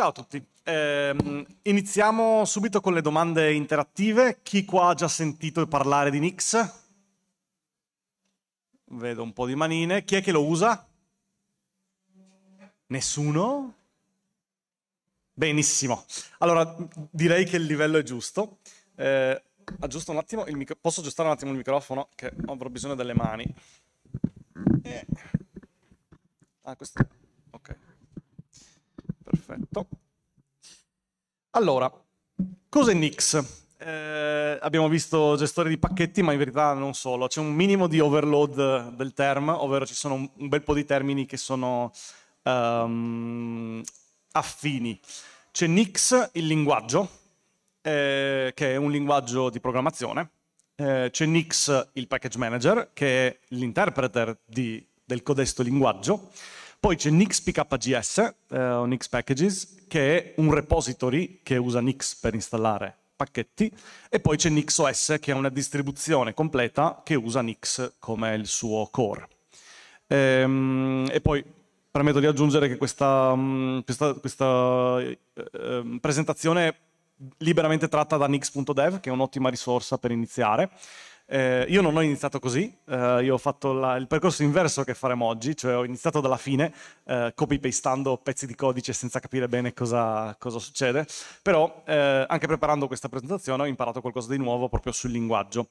Ciao a tutti, eh, iniziamo subito con le domande interattive. Chi qua ha già sentito parlare di Nix? Vedo un po' di manine. Chi è che lo usa? Nessuno? Benissimo. Allora, direi che il livello è giusto. Eh, aggiusto un attimo il micro... Posso aggiustare un attimo il microfono? Che avrò bisogno delle mani. Eh. Ah, questo... Ok. Perfetto. Allora, cos'è Nix? Eh, abbiamo visto gestore di pacchetti, ma in verità non solo. C'è un minimo di overload del term, ovvero ci sono un bel po' di termini che sono um, affini. C'è Nix, il linguaggio, eh, che è un linguaggio di programmazione. Eh, c'è Nix, il package manager, che è l'interpreter di, del codesto linguaggio. Poi c'è Nix PKGS eh, Nix Packages, che è un repository che usa Nix per installare pacchetti, e poi c'è NixOS, che è una distribuzione completa che usa Nix come il suo core. Ehm, e poi permetto di aggiungere che questa, mm, questa, questa eh, presentazione è liberamente tratta da nix.dev, che è un'ottima risorsa per iniziare. Eh, io non ho iniziato così, eh, io ho fatto la, il percorso inverso che faremo oggi, cioè ho iniziato dalla fine, eh, copy-pastando pezzi di codice senza capire bene cosa, cosa succede, però eh, anche preparando questa presentazione ho imparato qualcosa di nuovo proprio sul linguaggio.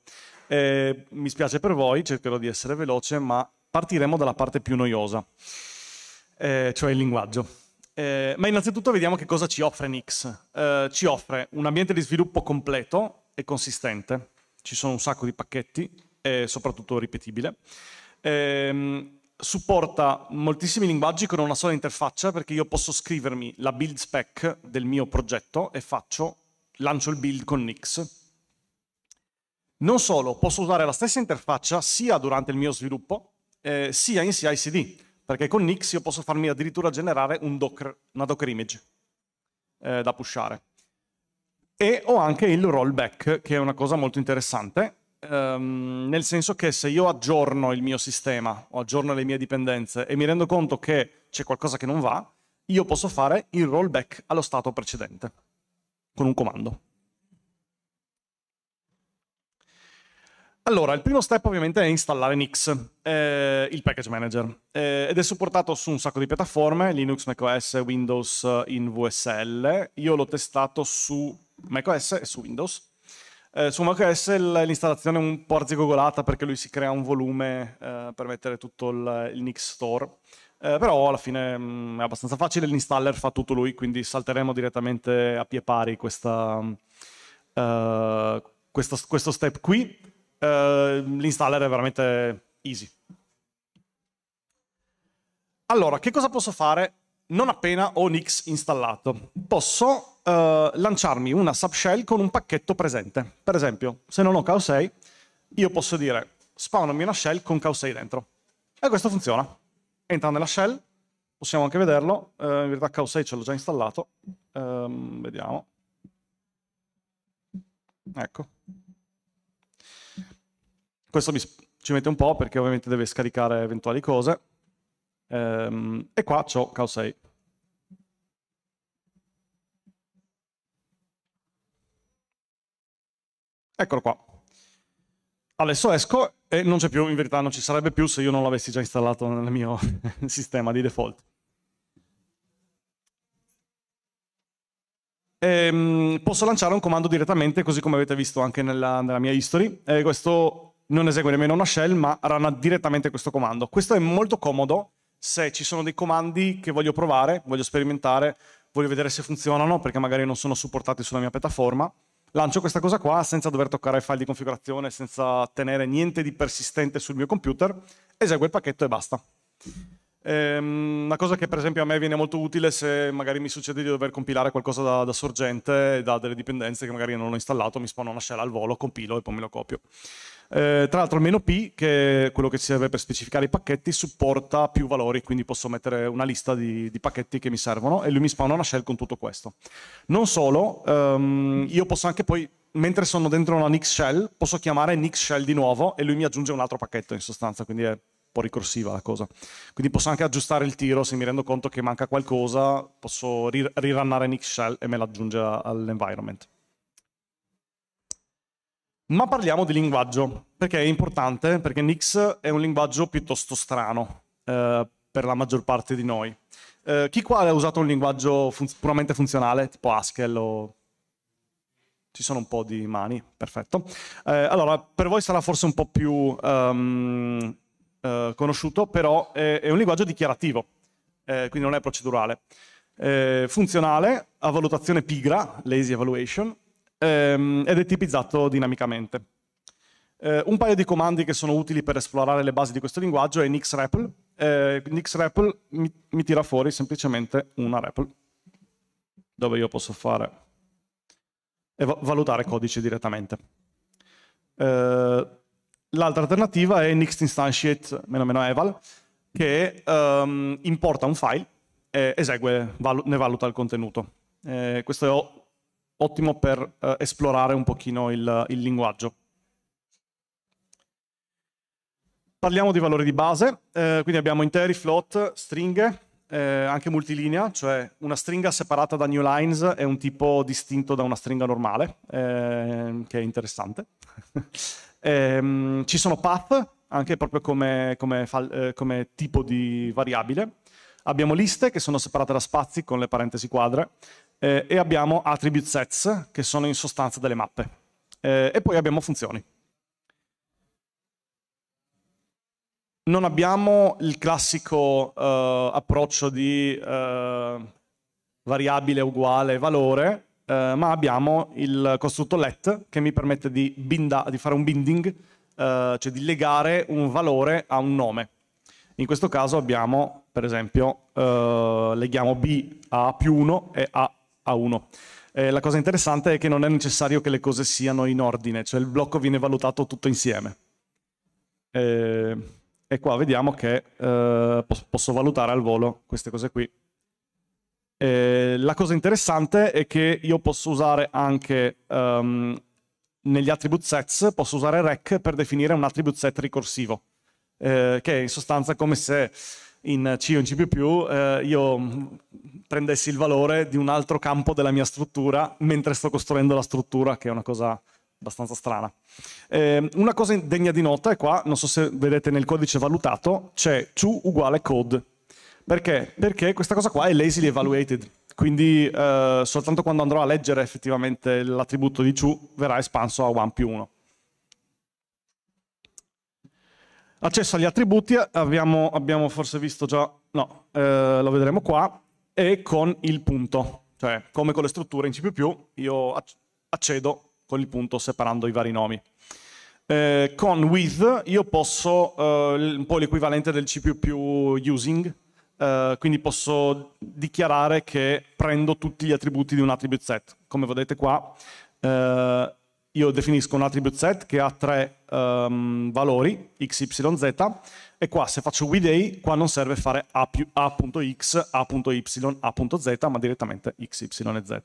Eh, mi spiace per voi, cercherò di essere veloce, ma partiremo dalla parte più noiosa, eh, cioè il linguaggio. Eh, ma innanzitutto vediamo che cosa ci offre Nix. Eh, ci offre un ambiente di sviluppo completo e consistente ci sono un sacco di pacchetti, è soprattutto ripetibile. Ehm, supporta moltissimi linguaggi con una sola interfaccia perché io posso scrivermi la build spec del mio progetto e faccio, lancio il build con Nix. Non solo, posso usare la stessa interfaccia sia durante il mio sviluppo eh, sia in CI/CD, perché con Nix io posso farmi addirittura generare un Docker, una Docker image eh, da pushare e ho anche il rollback, che è una cosa molto interessante, ehm, nel senso che se io aggiorno il mio sistema o aggiorno le mie dipendenze e mi rendo conto che c'è qualcosa che non va, io posso fare il rollback allo stato precedente con un comando. Allora, il primo step ovviamente è installare Nix, eh, il package manager, eh, ed è supportato su un sacco di piattaforme, Linux, macOS, Windows eh, in VSL. Io l'ho testato su macOS e su Windows. Eh, su macOS l'installazione è un po' arzigogolata perché lui si crea un volume eh, per mettere tutto il, il Nix Store, eh, però alla fine mh, mm, è abbastanza facile, l'installer fa tutto lui, quindi salteremo direttamente a pie pari questa, uh, questo, questo, step qui. Uh, l'installer è veramente easy. Allora, che cosa posso fare non appena ho Nix installato? Posso eh, lanciarmi una subshell con un pacchetto presente. Per esempio, se non ho cow 6, io posso dire spawnami una shell con cow 6 dentro. E questo funziona. Entra nella shell, possiamo anche vederlo, eh, in verità cow 6 ce l'ho già installato, ehm, vediamo. Ecco. Questo mi, ci mette un po' perché ovviamente deve scaricare eventuali cose. Ehm, e qua ho cow 6. Eccolo qua. Adesso esco e non c'è più, in verità non ci sarebbe più se io non l'avessi già installato nel mio sistema di default. E ehm, posso lanciare un comando direttamente, così come avete visto anche nella, nella mia history. E eh, questo non esegue nemmeno una shell, ma rana direttamente questo comando. Questo è molto comodo se ci sono dei comandi che voglio provare, voglio sperimentare, voglio vedere se funzionano, perché magari non sono supportati sulla mia piattaforma lancio questa cosa qua senza dover toccare file di configurazione, senza tenere niente di persistente sul mio computer, eseguo il pacchetto e basta. Ehm, una cosa che per esempio a me viene molto utile se magari mi succede di dover compilare qualcosa da, da sorgente, da delle dipendenze che magari non ho installato, mi spawno una shell al volo, compilo e poi me lo copio. Eh, tra l'altro il meno P, che è quello che serve per specificare i pacchetti, supporta più valori, quindi posso mettere una lista di, di pacchetti che mi servono e lui mi spawna una shell con tutto questo. Non solo, um, io posso anche poi, mentre sono dentro una Nix shell, posso chiamare Nix shell di nuovo e lui mi aggiunge un altro pacchetto in sostanza, quindi è un po' ricorsiva la cosa. Quindi posso anche aggiustare il tiro, se mi rendo conto che manca qualcosa, posso rirannare Nix shell e me l'aggiunge all'environment. Ma parliamo di linguaggio, perché è importante, perché Nix è un linguaggio piuttosto strano eh, per la maggior parte di noi. Eh, chi qua ha usato un linguaggio fun- puramente funzionale, tipo Haskell o... Ci sono un po' di mani, perfetto. Eh, allora, per voi sarà forse un po' più um, conosciuto, però è, è, un linguaggio dichiarativo, eh, quindi non è procedurale. Eh, funzionale, a valutazione pigra, lazy evaluation, ehm, ed è tipizzato dinamicamente. Eh, un paio di comandi che sono utili per esplorare le basi di questo linguaggio è nixrepl. Eh, nixRapl mi, mi tira fuori semplicemente una REPL, dove io posso fare e valutare codice direttamente. Eh, l'altra alternativa è nixinstantiate eval, che ehm, importa un file e esegue, ne valuta il contenuto. Eh, questo ottimo per eh, esplorare un pochino il, il linguaggio. Parliamo di valori di base, eh, quindi abbiamo interi, float, stringhe, eh, anche multilinea, cioè una stringa separata da new lines è un tipo distinto da una stringa normale, eh, che è interessante. eh, ci sono path, anche proprio come, come, eh, come, tipo di variabile. Abbiamo liste che sono separate da spazi con le parentesi quadre eh, e abbiamo attribute sets, che sono in sostanza delle mappe. Eh, e poi abbiamo funzioni. Non abbiamo il classico eh, approccio di eh, variabile uguale valore, eh, ma abbiamo il costrutto let che mi permette di, binda, di fare un binding, eh, cioè di legare un valore a un nome. In questo caso abbiamo, per esempio, eh, leghiamo B a più 1 e A a 1. Eh, la cosa interessante è che non è necessario che le cose siano in ordine, cioè il blocco viene valutato tutto insieme. Eh, e qua vediamo che eh, posso valutare al volo queste cose qui. Eh, la cosa interessante è che io posso usare anche um, negli attribute sets, posso usare rec per definire un attribute set ricorsivo, eh, che è in sostanza come se in C o in C++, eh, io prendessi il valore di un altro campo della mia struttura mentre sto costruendo la struttura, che è una cosa abbastanza strana. Eh, una cosa degna di nota è qua, non so se vedete nel codice valutato, c'è true uguale code. Perché? Perché questa cosa qua è lazily evaluated, quindi eh, soltanto quando andrò a leggere effettivamente l'attributo di true verrà espanso a 1 più 1. Accesso agli attributi, abbiamo, abbiamo forse visto già, no, eh, lo vedremo qua, e con il punto, cioè come con le strutture in C++ io accedo con il punto separando i vari nomi. Eh, con with io posso, eh, un po' l'equivalente del C++ using, Uh, quindi posso dichiarare che prendo tutti gli attributi di un attribute set. Come vedete qua, uh, io definisco un attribute set che ha tre um, valori, x, y, z, e qua se faccio withA, qua non serve fare a.x, a.y, a.z, ma direttamente x, y e z.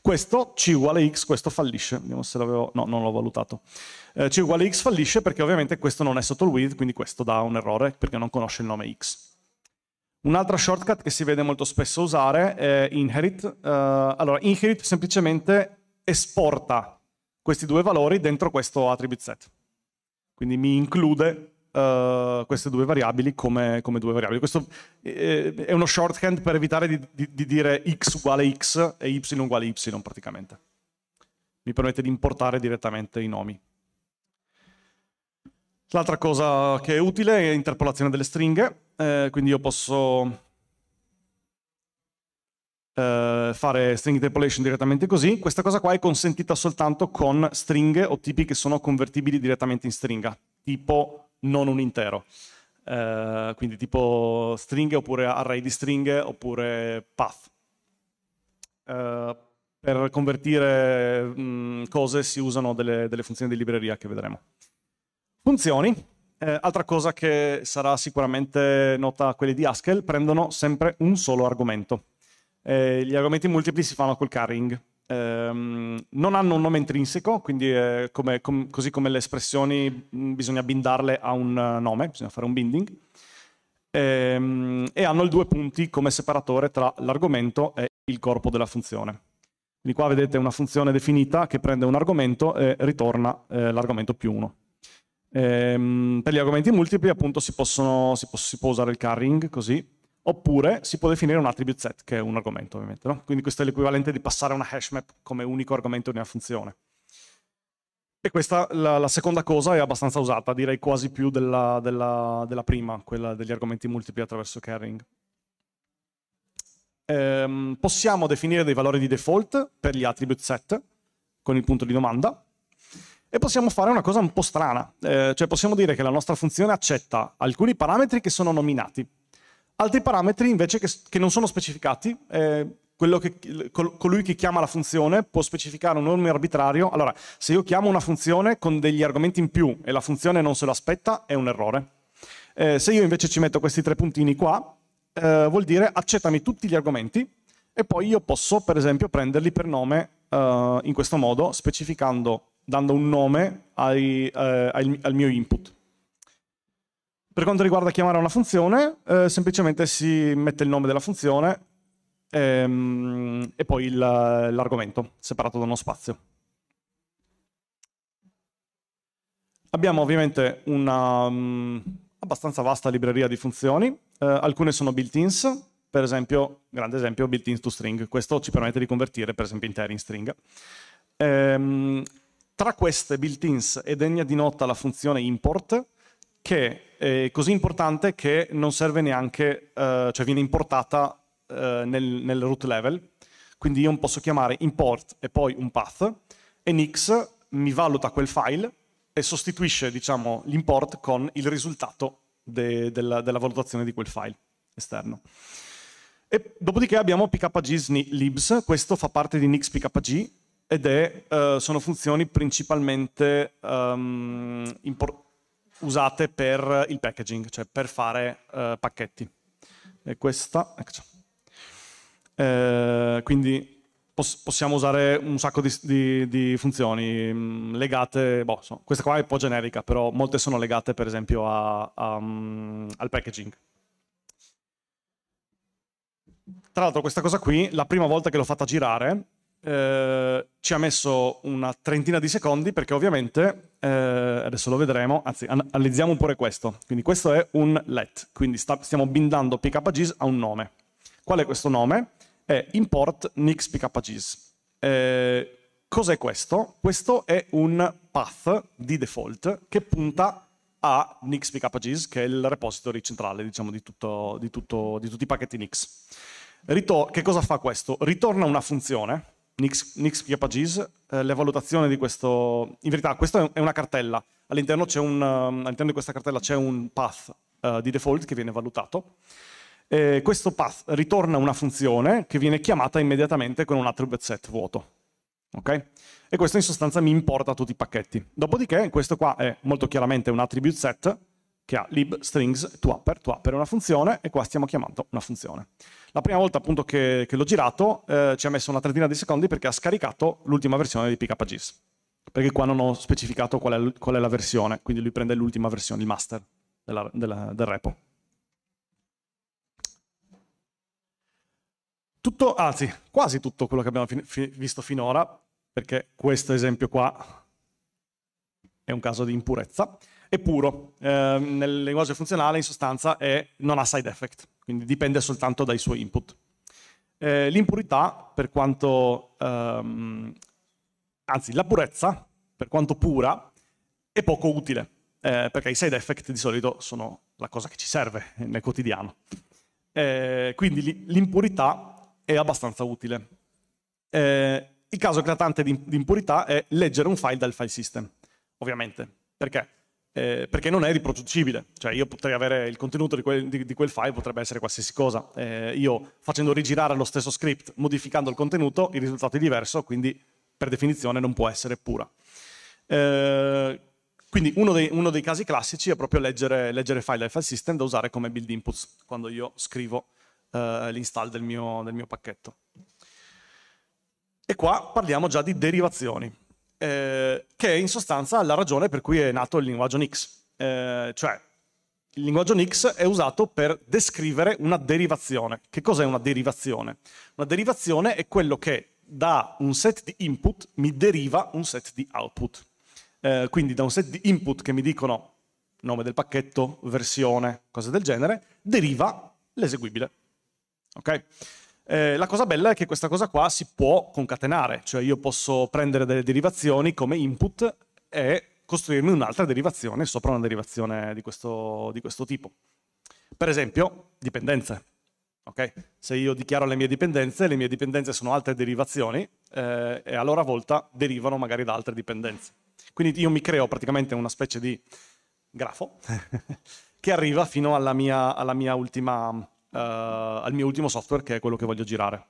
Questo c uguale x, questo fallisce, vediamo se l'avevo, no, non l'ho valutato. Eh, c uguale x fallisce perché ovviamente questo non è sotto il with, quindi questo dà un errore perché non conosce il nome x. Un'altra shortcut che si vede molto spesso usare è inherit. Uh, allora, inherit semplicemente esporta questi due valori dentro questo attribute set. Quindi mi include uh, queste due variabili come, come due variabili. Questo eh, è uno shorthand per evitare di, di, di dire x uguale x e y uguale y praticamente. Mi permette di importare direttamente i nomi. L'altra cosa che è utile è l'interpolazione delle stringhe, eh, quindi io posso eh, fare string interpolation direttamente così, questa cosa qua è consentita soltanto con stringhe o tipi che sono convertibili direttamente in stringa, tipo non un intero. Eh, quindi tipo stringhe oppure array di stringhe oppure path. Eh, per convertire mh, mm, cose si usano delle, delle, funzioni di libreria che vedremo. Funzioni, eh, altra cosa che sarà sicuramente nota a quelli di Haskell, prendono sempre un solo argomento. Eh, gli argomenti multipli si fanno col carrying. Eh, non hanno un nome intrinseco, quindi eh, come, com, così come le espressioni mm, bisogna bindarle a un eh, nome, bisogna fare un binding. Ehm, e hanno il due punti come separatore tra l'argomento e il corpo della funzione. Quindi qua vedete una funzione definita che prende un argomento e ritorna eh, l'argomento più uno. Ehm, per gli argomenti multipli appunto si, possono, si, si può usare il carrying così Oppure si può definire un attribute set, che è un argomento ovviamente. No? Quindi questo è l'equivalente di passare una hash map come unico argomento di una funzione. E questa, la, la, seconda cosa, è abbastanza usata, direi quasi più della, della, della prima, quella degli argomenti multipli attraverso carrying. Ehm, possiamo definire dei valori di default per gli attribute set, con il punto di domanda, e possiamo fare una cosa un po' strana, eh, cioè possiamo dire che la nostra funzione accetta alcuni parametri che sono nominati, Altri parametri invece che, che non sono specificati, eh, che, col, colui che chiama la funzione può specificare un nome arbitrario. Allora, se io chiamo una funzione con degli argomenti in più e la funzione non se lo aspetta, è un errore. Eh, se io invece ci metto questi tre puntini qua, eh, vuol dire accettami tutti gli argomenti e poi io posso, per esempio, prenderli per nome eh, in questo modo, specificando, dando un nome ai, eh, al, al mio input. Per quanto riguarda chiamare una funzione, eh, semplicemente si mette il nome della funzione ehm, e poi l'argomento separato da uno spazio. Abbiamo ovviamente una um, abbastanza vasta libreria di funzioni, eh, alcune sono built-ins, per esempio, grande esempio, built-in to string, questo ci permette di convertire per esempio interi in stringa. Ehm, tra queste built-ins è degna di nota la funzione import che è così importante che non serve neanche, eh, cioè viene importata eh, nel, nel, root level, quindi io posso chiamare import e poi un path, e Nix mi valuta quel file e sostituisce diciamo, l'import con il risultato de, della, della, valutazione di quel file esterno. E dopodiché abbiamo pkg libs, questo fa parte di Nix pkg ed è, eh, sono funzioni principalmente um, ehm, importanti usate per il packaging, cioè per fare eh, pacchetti. E questa, ecco. Eh, quindi poss possiamo usare un sacco di, di, di funzioni mh, mm, legate, boh, so, questa qua è un po' generica, però molte sono legate per esempio a, a, um, al packaging. Tra l'altro questa cosa qui, la prima volta che l'ho fatta girare, eh, ci ha messo una trentina di secondi perché ovviamente, eh, adesso lo vedremo, anzi analizziamo pure questo. Quindi questo è un let, quindi sta, stiamo bindando pkgis a un nome. Qual è questo nome? È import nix pkgis. Eh, cos'è questo? Questo è un path di default che punta a nix pkgis, che è il repository centrale diciamo, di, tutto, di, tutto, di tutti i pacchetti nix. Rito- che cosa fa questo? Ritorna una funzione Nix, Nix Papagies, eh, le valutazioni di questo... In verità, questa è una cartella. All'interno, un, ehm, all'interno di questa cartella c'è un path eh, di default che viene valutato. Eh, questo path ritorna una funzione che viene chiamata immediatamente con un attribute set vuoto. Okay? E questo in sostanza mi importa tutti i pacchetti. Dopodiché questo qua è molto chiaramente un attribute set che ha lib strings to upper, to upper è una funzione e qua stiamo chiamando una funzione. La prima volta appunto che, che l'ho girato eh, ci ha messo una trentina di secondi perché ha scaricato l'ultima versione di PKGIS, perché qua non ho specificato qual è, qual è la versione, quindi lui prende l'ultima versione, il master della, della, del repo. Tutto, anzi, quasi tutto quello che abbiamo fi fi visto finora, perché questo esempio qua è un caso di impurezza, è puro, eh, nel linguaggio funzionale in sostanza è, non ha side effect, quindi dipende soltanto dai suoi input. Eh, l'impurità, per quanto, ehm, anzi la purezza, per quanto pura, è poco utile, eh, perché i side effect di solito sono la cosa che ci serve nel quotidiano. Eh, quindi l'impurità è abbastanza utile. Eh, il caso eclatante di, di impurità è leggere un file dal file system, ovviamente. Perché? eh, perché non è riproducibile, cioè io potrei avere il contenuto di quel, di, di quel file, potrebbe essere qualsiasi cosa, eh, io facendo rigirare lo stesso script, modificando il contenuto, il risultato è diverso, quindi per definizione non può essere pura. Eh, quindi uno dei, uno dei, casi classici è proprio leggere, leggere file dal file system da usare come build inputs quando io scrivo eh, l'install del mio, del mio pacchetto. E qua parliamo già di derivazioni. Eh, che è in sostanza la ragione per cui è nato il linguaggio Nix. Eh, cioè, il linguaggio Nix è usato per descrivere una derivazione. Che cos'è una derivazione? Una derivazione è quello che da un set di input mi deriva un set di output. Eh, quindi da un set di input che mi dicono nome del pacchetto, versione, cose del genere, deriva l'eseguibile. Ok? Eh, la cosa bella è che questa cosa qua si può concatenare, cioè io posso prendere delle derivazioni come input e costruirmi un'altra derivazione sopra una derivazione di questo, di questo tipo. Per esempio, dipendenze. Okay? Se io dichiaro le mie dipendenze, le mie dipendenze sono altre derivazioni eh, e a loro volta derivano magari da altre dipendenze. Quindi io mi creo praticamente una specie di grafo che arriva fino alla mia, alla mia ultima eh, al mio ultimo software che è quello che voglio girare.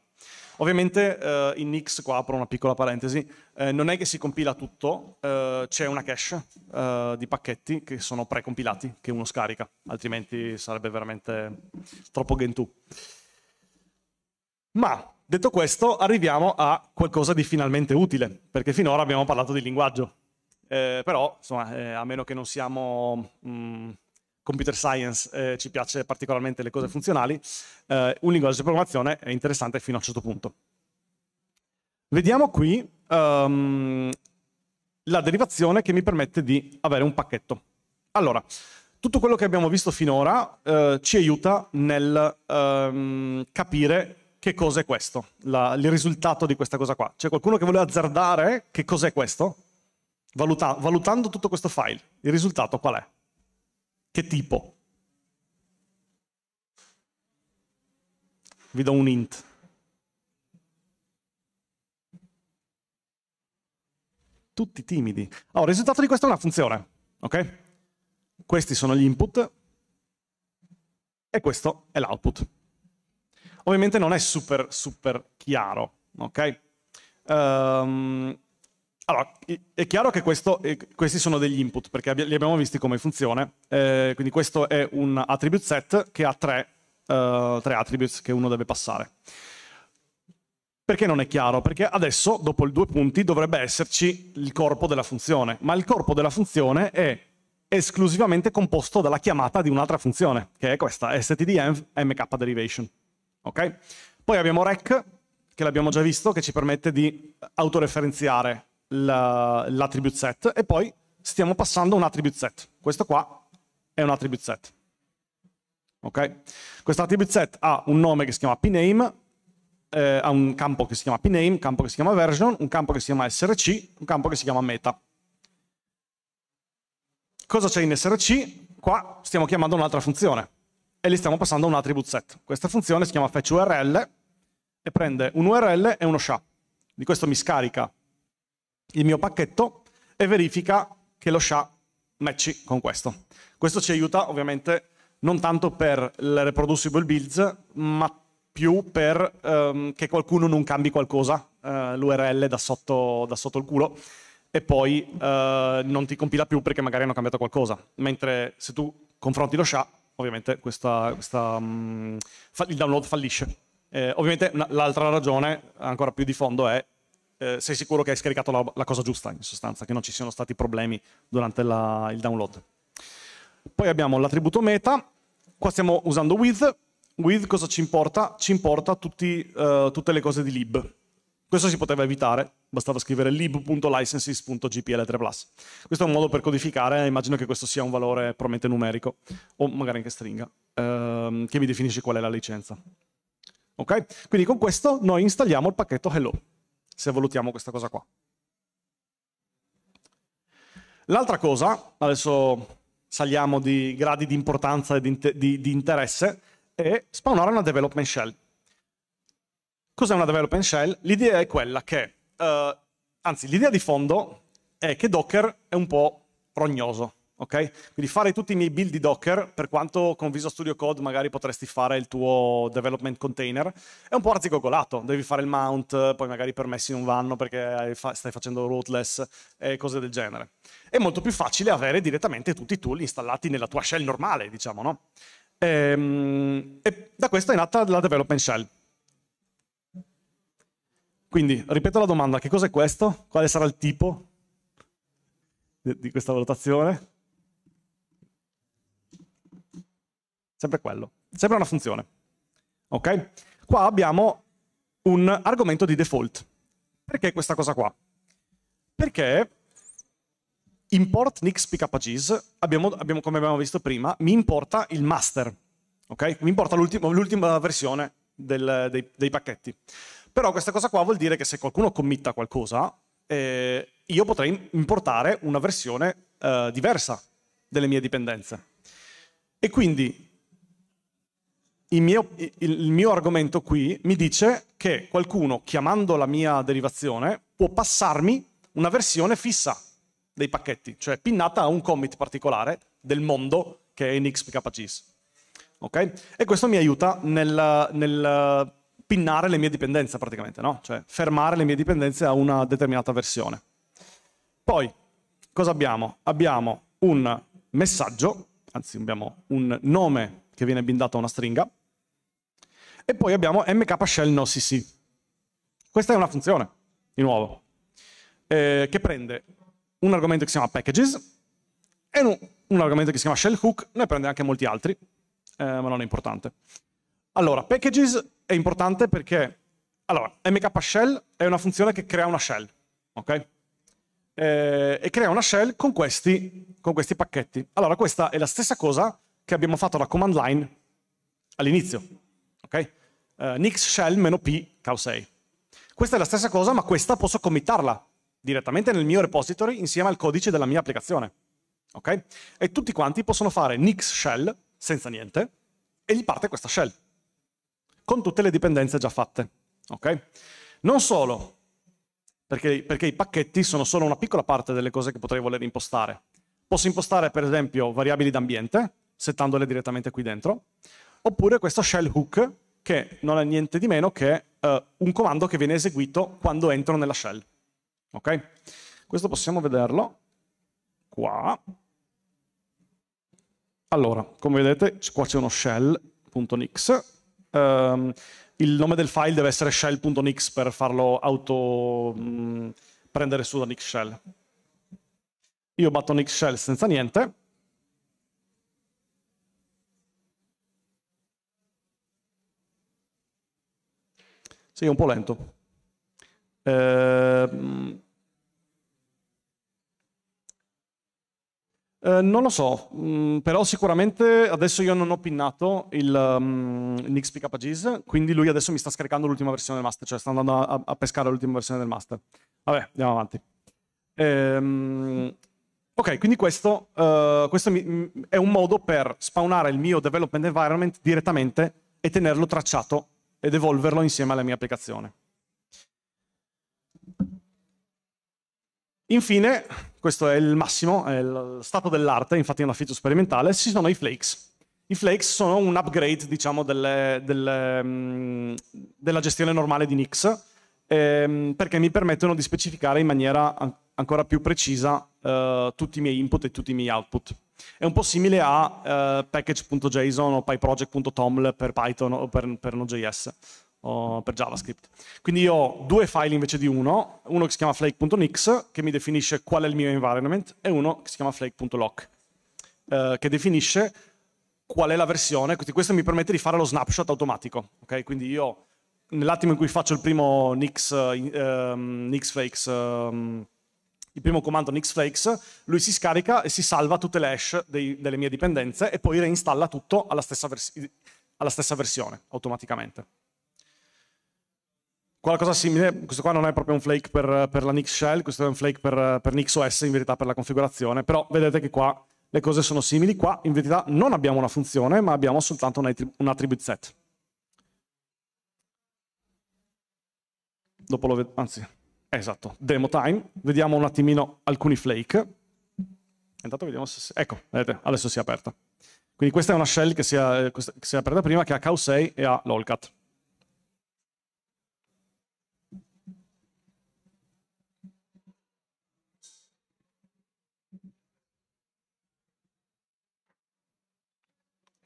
Ovviamente eh, in Nix, qua apro una piccola parentesi, eh, non è che si compila tutto, eh, c'è una cache eh, di pacchetti che sono precompilati, che uno scarica, altrimenti sarebbe veramente troppo gentù. Ma detto questo arriviamo a qualcosa di finalmente utile, perché finora abbiamo parlato di linguaggio. Eh, però, insomma, a meno che non siamo... Mh, mm, computer science eh, ci piace particolarmente le cose funzionali, eh, un linguaggio di programmazione è interessante fino a un certo punto. Vediamo qui um, la derivazione che mi permette di avere un pacchetto. Allora, tutto quello che abbiamo visto finora eh, ci aiuta nel ehm, capire che cos'è questo, la, il risultato di questa cosa qua. C'è qualcuno che vuole azzardare che cos'è questo? Valuta, valutando tutto questo file, il risultato qual è? Che tipo? Vi do un int. Tutti timidi. Allora, oh, il risultato di questa è una funzione, ok? Questi sono gli input e questo è l'output. Ovviamente non è super, super chiaro, ok? Um, allora, è chiaro che questo, eh, questi sono degli input, perché li abbiamo visti come funziona. Eh, quindi questo è un attribute set che ha tre, eh, tre attributes che uno deve passare. Perché non è chiaro? Perché adesso, dopo i due punti, dovrebbe esserci il corpo della funzione, ma il corpo della funzione è esclusivamente composto dalla chiamata di un'altra funzione, che è questa, stdm mk derivation. Okay? Poi abbiamo rec, che l'abbiamo già visto, che ci permette di autoreferenziare l'attribute set e poi stiamo passando un attribute set. Questo qua è un attribute set. Ok? Questo attribute set ha un nome che si chiama pname, eh, ha un campo che si chiama pname, un campo che si chiama version, un campo che si chiama src, un campo che si chiama meta. Cosa c'è in src? Qua stiamo chiamando un'altra funzione e gli stiamo passando un attribute set. Questa funzione si chiama fetchURL e prende un URL e uno SHA. Di questo mi scarica il mio pacchetto e verifica che lo SHA matchi con questo. Questo ci aiuta ovviamente non tanto per le reproducible builds, ma più per ehm, che qualcuno non cambi qualcosa, eh, l'URL da sotto, da sotto, il culo, e poi eh, non ti compila più perché magari hanno cambiato qualcosa. Mentre se tu confronti lo SHA, ovviamente questa, questa, mh, mm, il download fallisce. Eh, ovviamente l'altra ragione, ancora più di fondo, è eh, sei sicuro che hai scaricato la, la, cosa giusta, in sostanza, che non ci siano stati problemi durante la, il download. Poi abbiamo l'attributo meta, qua stiamo usando with, with cosa ci importa? Ci importa tutti, eh, tutte le cose di lib. Questo si poteva evitare, bastava scrivere lib.licenses.gpl3+. Questo è un modo per codificare, immagino che questo sia un valore probabilmente numerico, o magari anche stringa, ehm, che mi definisce qual è la licenza. Ok? Quindi con questo noi installiamo il pacchetto hello se valutiamo questa cosa qua. L'altra cosa, adesso saliamo di gradi di importanza e di, di, di, interesse, è spawnare una development shell. Cos'è una development shell? L'idea è quella che, eh, anzi l'idea di fondo è che Docker è un po' rognoso ok? Quindi fare tutti i miei build di Docker, per quanto con Visual Studio Code magari potresti fare il tuo development container, è un po' arzigogolato, devi fare il mount, poi magari i permessi non vanno perché stai facendo rootless e cose del genere. È molto più facile avere direttamente tutti i tool installati nella tua shell normale, diciamo, no? E, ehm, e da questo è nata la development shell. Quindi, ripeto la domanda, che cos'è questo? Quale sarà il tipo di questa valutazione? Sempre quello. Sempre una funzione. Ok? Qua abbiamo un argomento di default. Perché questa cosa qua? Perché import nix pkgs, abbiamo, abbiamo, come abbiamo visto prima, mi importa il master. ok? Mi importa l'ultima versione del, dei, dei, pacchetti. Però questa cosa qua vuol dire che se qualcuno committa qualcosa, eh, io potrei importare una versione eh, diversa delle mie dipendenze. E quindi il mio, il mio argomento qui mi dice che qualcuno, chiamando la mia derivazione, può passarmi una versione fissa dei pacchetti, cioè pinnata a un commit particolare del mondo che è NXPKGIS. Okay? E questo mi aiuta nel, nel, pinnare le mie dipendenze praticamente, no? cioè fermare le mie dipendenze a una determinata versione. Poi, cosa abbiamo? Abbiamo un messaggio, anzi abbiamo un nome che viene bindato a una stringa, e poi abbiamo mk shell no cc. Questa è una funzione, di nuovo, eh, che prende un argomento che si chiama packages e un, un argomento che si chiama shell hook, ne prende anche molti altri, eh, ma non è importante. Allora, packages è importante perché allora, mk shell è una funzione che crea una shell, ok? Eh, e crea una shell con questi, con questi, pacchetti. Allora, questa è la stessa cosa che abbiamo fatto alla command line all'inizio. Okay? Uh, Nix shell meno p cow 6. Questa è la stessa cosa, ma questa posso committarla direttamente nel mio repository insieme al codice della mia applicazione. Okay? E tutti quanti possono fare nix shell senza niente e gli parte questa shell con tutte le dipendenze già fatte. Okay? Non solo, perché, perché i pacchetti sono solo una piccola parte delle cose che potrei voler impostare. Posso impostare, per esempio, variabili d'ambiente, settandole direttamente qui dentro oppure questo shell hook che non è niente di meno che uh, un comando che viene eseguito quando entro nella shell. Ok? Questo possiamo vederlo qua. Allora, come vedete, qua c'è uno shell.nix. Um, ehm, il nome del file deve essere shell.nix per farlo auto mh, mm, prendere su da nix shell. Io batto nix shell senza niente Sì, un po' lento. Eh, eh, non lo so, mh, mm, però sicuramente adesso io non ho pinnato il um, mm, Nix PKGs, quindi lui adesso mi sta scaricando l'ultima versione del master, cioè sta andando a, a pescare l'ultima versione del master. Vabbè, andiamo avanti. Eh, ok, quindi questo, uh, questo mi, mm, è un modo per spawnare il mio development environment direttamente e tenerlo tracciato ed evolverlo insieme alla mia applicazione. Infine, questo è il massimo, è il stato dell'arte, infatti è una feature sperimentale, ci sono i flakes. I flakes sono un upgrade, diciamo, delle, delle, mm, della gestione normale di Nix, ehm, perché mi permettono di specificare in maniera ancora più precisa eh, tutti i miei input e tutti i miei output. È un po' simile a eh, package.json o pyproject.toml per Python o per, per Node.js o per JavaScript. Quindi io ho due file invece di uno, uno che si chiama flake.nix che mi definisce qual è il mio environment e uno che si chiama flake.lock eh, che definisce qual è la versione, questo mi permette di fare lo snapshot automatico, okay? quindi io nell'attimo in cui faccio il primo Nix, um, Nix Flakes um, ehm, il primo comando NixFlakes, lui si scarica e si salva tutte le hash dei, delle mie dipendenze e poi reinstalla tutto alla stessa, versi- alla stessa versione automaticamente. Qualcosa simile, questo qua non è proprio un flake per, per la Nix Shell, questo è un flake per, per NixOS in verità per la configurazione, però vedete che qua le cose sono simili, qua in verità non abbiamo una funzione ma abbiamo soltanto un, attrib- un attribute set. Dopo lo vedo, anzi, Esatto, demo time. Vediamo un attimino alcuni flake. Intanto vediamo se... Ecco, vedete, adesso si è aperta. Quindi questa è una shell che si è, eh, che si è aperta prima, che ha Cow6 e ha lolcat.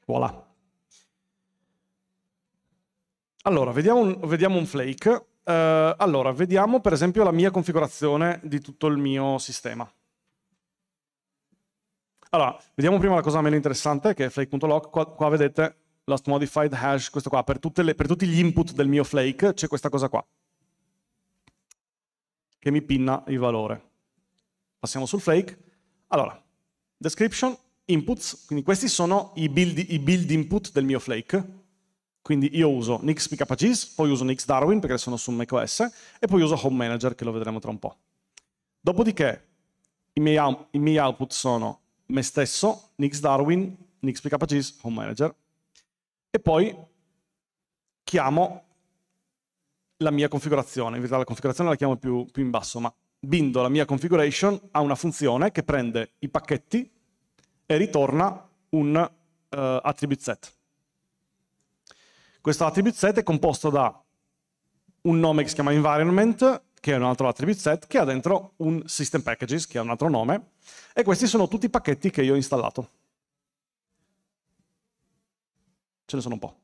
Voilà. Allora, vediamo un, vediamo un flake eh, allora, vediamo per esempio la mia configurazione di tutto il mio sistema. Allora, vediamo prima la cosa meno interessante che è flake.log. Qua, qua, vedete last modified hash, questo qua, per, le, per tutti gli input del mio flake c'è questa cosa qua, che mi pinna il valore. Passiamo sul flake. Allora, description, inputs, quindi questi sono i build, i build input del mio flake, quindi io uso Nix PKGIS, poi uso Nix Darwin perché sono su macOS e poi uso Home Manager che lo vedremo tra un po'. Dopodiché i miei, i miei output sono me stesso, Nix Darwin, Nix PKGIS, Home Manager e poi chiamo la mia configurazione, in realtà la configurazione la chiamo più, più in basso, ma bindo la mia configuration a una funzione che prende i pacchetti e ritorna un uh, attribute set. Questo attribute set è composto da un nome che si chiama environment, che è un altro attribute set, che ha dentro un system packages, che ha un altro nome, e questi sono tutti i pacchetti che io ho installato. Ce ne sono un po'.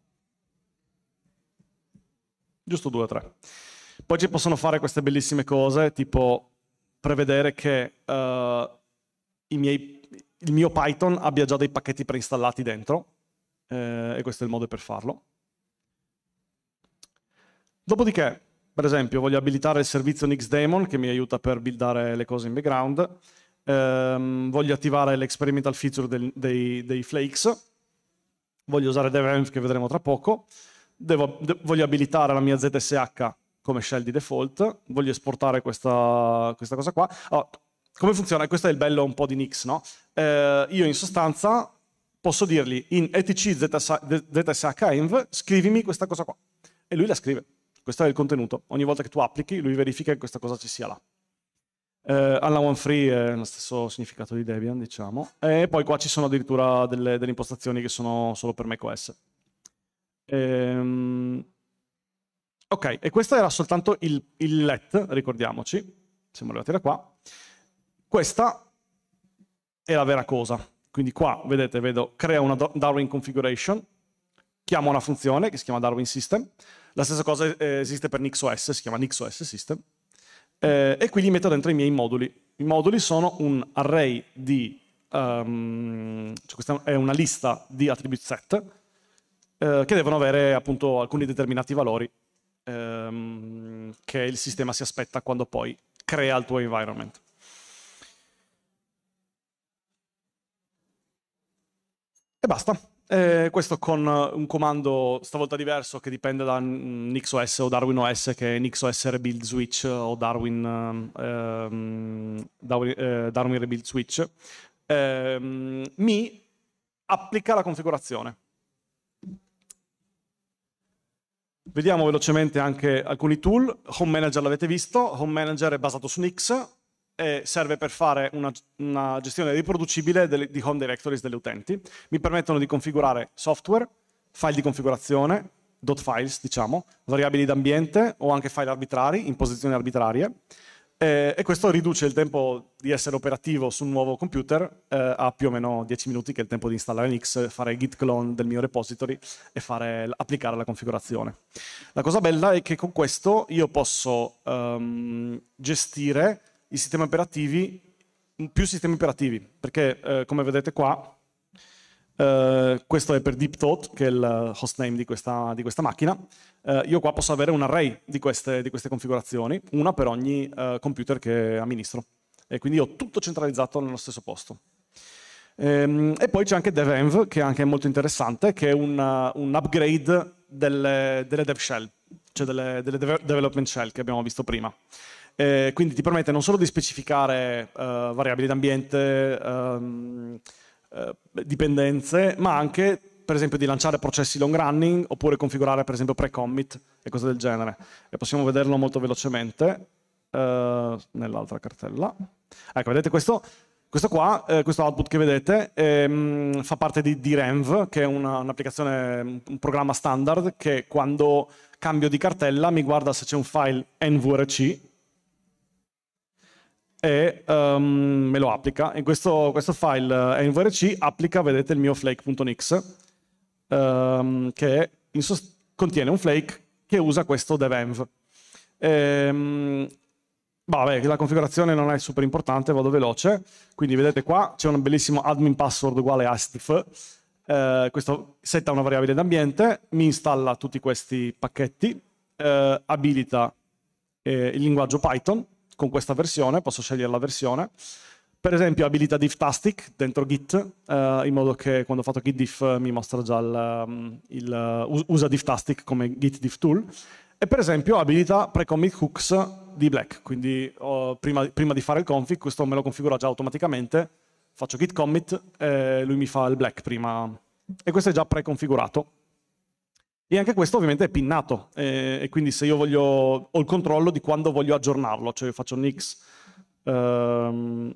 Giusto due o tre. Poi ci possono fare queste bellissime cose, tipo prevedere che uh, miei, il mio Python abbia già dei pacchetti preinstallati dentro, eh, e questo è il modo per farlo. Dopodiché, per esempio, voglio abilitare il servizio NixDaemon che mi aiuta per buildare le cose in background. Um, voglio attivare l'experimental feature del, dei, dei, flakes. Voglio usare DevEnv che vedremo tra poco. Devo, de, voglio abilitare la mia ZSH come shell di default. Voglio esportare questa, questa cosa qua. Allora, oh, come funziona? Questo è il bello un po' di Nix, no? Eh, io in sostanza posso dirgli in etc zsh env scrivimi questa cosa qua. E lui la scrive. Questo è il contenuto. Ogni volta che tu applichi, lui verifica che questa cosa ci sia là. Eh, alla one free è lo stesso significato di Debian, diciamo. E poi qua ci sono addirittura delle, delle impostazioni che sono solo per macOS. Ehm... Ok, e questo era soltanto il, il let, ricordiamoci. Siamo arrivati da qua. Questa è la vera cosa. Quindi qua, vedete, vedo, crea una Darwin configuration, chiama una funzione che si chiama Darwin system, la stessa cosa eh, esiste per NixOS, si chiama NixOS System, eh, e qui li metto dentro i miei moduli. I moduli sono un array di, um, cioè questa è una lista di attribute set, eh, che devono avere appunto alcuni determinati valori ehm, che il sistema si aspetta quando poi crea il tuo environment. E basta. Eh, questo con eh, un comando stavolta diverso che dipende da mm, NixOS o Darwin OS che è NixOS Rebuild Switch o Darwin, ehm, Darwin, eh, Darwin Rebuild Switch, ehm, mi applica la configurazione. Vediamo velocemente anche alcuni tool. Home Manager l'avete visto, Home Manager è basato su Nix, e serve per fare una, una gestione riproducibile delle, di home directories degli utenti. Mi permettono di configurare software, file di configurazione, dot files, diciamo, variabili d'ambiente o anche file arbitrari in posizioni arbitrarie. Eh, e questo riduce il tempo di essere operativo su un nuovo computer eh, a più o meno 10 minuti, che è il tempo di installare Nix, fare git clone del mio repository e fare, applicare la configurazione. La cosa bella è che con questo io posso um, gestire i sistemi operativi, più sistemi operativi, perché eh, come vedete qua, eh, questo è per DeepThought, che è il hostname di questa, di questa macchina, eh, io qua posso avere un array di queste, di queste configurazioni, una per ogni eh, computer che amministro. E quindi ho tutto centralizzato nello stesso posto. Ehm, e poi c'è anche DevEnv, che è anche molto interessante, che è un, un upgrade delle, delle dev cioè delle, delle development shell che abbiamo visto prima. Eh, quindi ti permette non solo di specificare uh, variabili d'ambiente, um, uh, dipendenze, ma anche per esempio di lanciare processi long running oppure configurare per esempio pre-commit e cose del genere. E possiamo vederlo molto velocemente uh, nell'altra cartella. Ecco, vedete questo questo qua, eh, questo output che vedete, ehm, fa parte di DRENV, che è una, un'applicazione, un programma standard che quando cambio di cartella mi guarda se c'è un file nvrc e um, me lo applica. In questo, questo file eh, nvrc applica, vedete, il mio flake.nix, ehm, che contiene un flake che usa questo devenv. Ehm, Vabbè, la configurazione non è super importante, vado veloce. Quindi vedete qua c'è un bellissimo admin password uguale astf. Eh, questo setta una variabile d'ambiente, mi installa tutti questi pacchetti, eh, abilita eh, il linguaggio Python con questa versione, posso scegliere la versione. Per esempio abilita difftastic dentro git, eh, in modo che quando ho fatto git diff mi mostra già il, mm, il eh, usa difftastic come git diff tool e per esempio abilita pre-commit hooks di Black, quindi oh, prima, prima, di fare il config, questo me lo configura già automaticamente, faccio git commit e lui mi fa il Black prima, e questo è già preconfigurato. E anche questo ovviamente è pinnato, e, e quindi se io voglio, ho il controllo di quando voglio aggiornarlo, cioè faccio nix, ehm,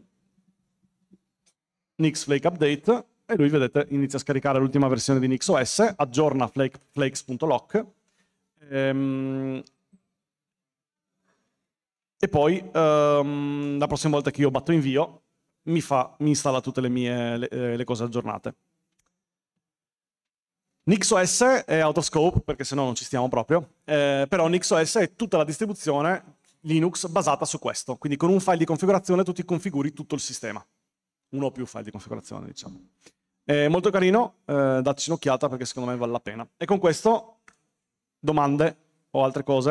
nix flake update, e lui vedete inizia a scaricare l'ultima versione di NixOS, aggiorna flake, flakes.lock, Ehm, e poi um, la prossima volta che io batto invio mi, fa, mi installa tutte le mie le, eh, le cose aggiornate. NixOS è out of scope perché sennò non ci stiamo proprio, eh, però NixOS è tutta la distribuzione Linux basata su questo, quindi con un file di configurazione tu ti configuri tutto il sistema, uno o più file di configurazione diciamo. È molto carino, eh, dateci un'occhiata perché secondo me vale la pena. E con questo domande o altre cose,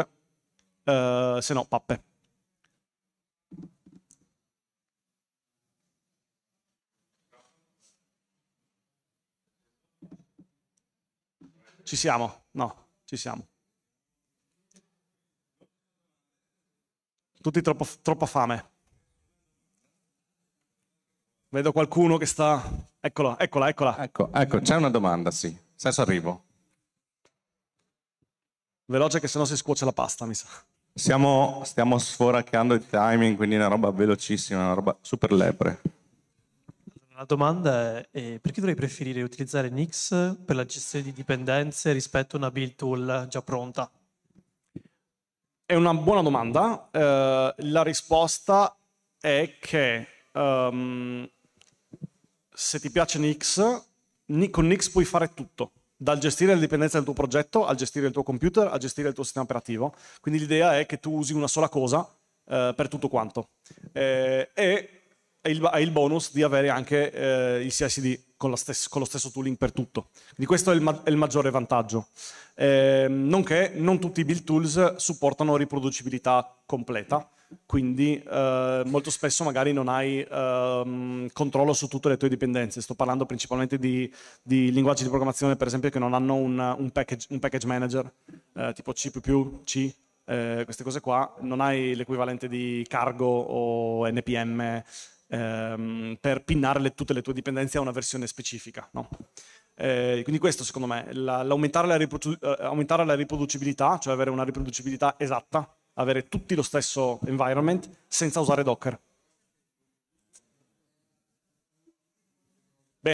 uh, se no pappe. Ci siamo? No, ci siamo. Tutti troppo, troppa fame. Vedo qualcuno che sta... Eccola, eccola, eccola. Ecco, ecco c'è una domanda, sì. Adesso arrivo. Veloce che sennò si scuoce la pasta, mi sa. Siamo, stiamo sforacchiando il timing, quindi è una roba velocissima, una roba super lepre. La domanda è eh, perché dovrei preferire utilizzare Nix per la gestione di dipendenze rispetto a una build tool già pronta? È una buona domanda. Uh, la risposta è che um, se ti piace Nix, con Nix puoi fare tutto dal gestire le dipendenze del tuo progetto al gestire il tuo computer, al gestire il tuo sistema operativo. Quindi l'idea è che tu usi una sola cosa eh, per tutto quanto. Eh, e hai il, il, bonus di avere anche eh, il CICD con, stes- con, lo stesso tooling per tutto. Quindi questo è il, ma- è il maggiore vantaggio. Ehm, nonché non tutti i build tools supportano riproducibilità completa quindi eh, molto spesso magari non hai ehm, controllo su tutte le tue dipendenze. Sto parlando principalmente di, di linguaggi di programmazione, per esempio, che non hanno un, un, package, un package, manager, eh, tipo C++, C, eh, queste cose qua. Non hai l'equivalente di cargo o NPM ehm, per pinnare le, tutte le tue dipendenze a una versione specifica. No? Eh, quindi questo secondo me, la, l'aumentare la riprodu- eh, aumentare la riproducibilità, cioè avere una riproducibilità esatta avere tutti lo stesso environment senza usare Docker.